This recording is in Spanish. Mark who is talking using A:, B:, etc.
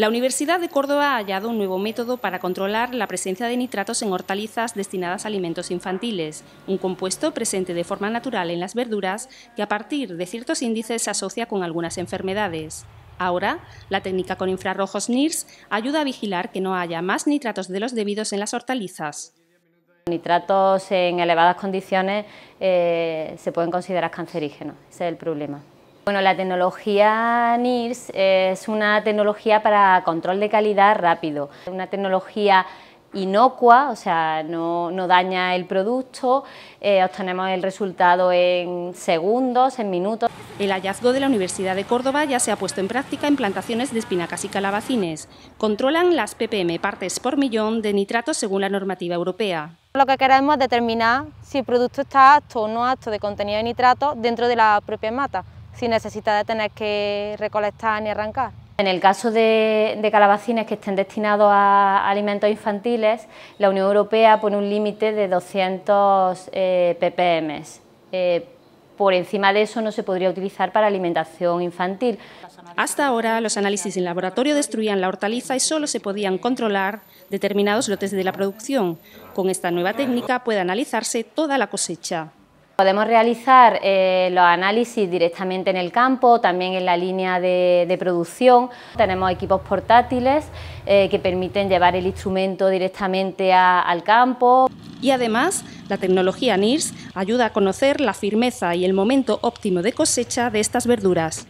A: La Universidad de Córdoba ha hallado un nuevo método para controlar la presencia de nitratos en hortalizas destinadas a alimentos infantiles, un compuesto presente de forma natural en las verduras que a partir de ciertos índices se asocia con algunas enfermedades. Ahora, la técnica con infrarrojos NIRS ayuda a vigilar que no haya más nitratos de los debidos en las hortalizas. Nitratos en elevadas condiciones eh, se pueden considerar
B: cancerígenos, ese es el problema. Bueno, la tecnología NIRS es una tecnología para control de calidad rápido, Es una tecnología inocua, o sea, no, daña el producto, eh, obtenemos el resultado en
A: segundos, en minutos. El hallazgo de la Universidad de Córdoba ya se ha puesto en práctica en plantaciones de espinacas y calabacines. Controlan las ppm partes por millón de nitratos según la normativa europea.
C: Lo que queremos es determinar si el producto está apto o no apto de contenido de nitrato dentro de la propia mata sin necesidad de tener que recolectar ni arrancar.
A: En el caso
B: de, calabacines que estén destinados a alimentos infantiles, la Unión Europea pone un límite de 200 eh, ppm. Eh, por
A: encima de eso no se podría utilizar para alimentación infantil. Hasta ahora, los análisis en laboratorio destruían la hortaliza y solo se podían controlar determinados lotes de la producción. Con esta nueva técnica puede analizarse toda la cosecha. Podemos realizar eh,
B: los análisis directamente en el campo, también en la línea de, producción. Tenemos equipos portátiles eh, que permiten llevar el instrumento directamente al
A: campo. Y además, la tecnología NIRS ayuda a conocer la firmeza y el momento óptimo de cosecha de estas verduras.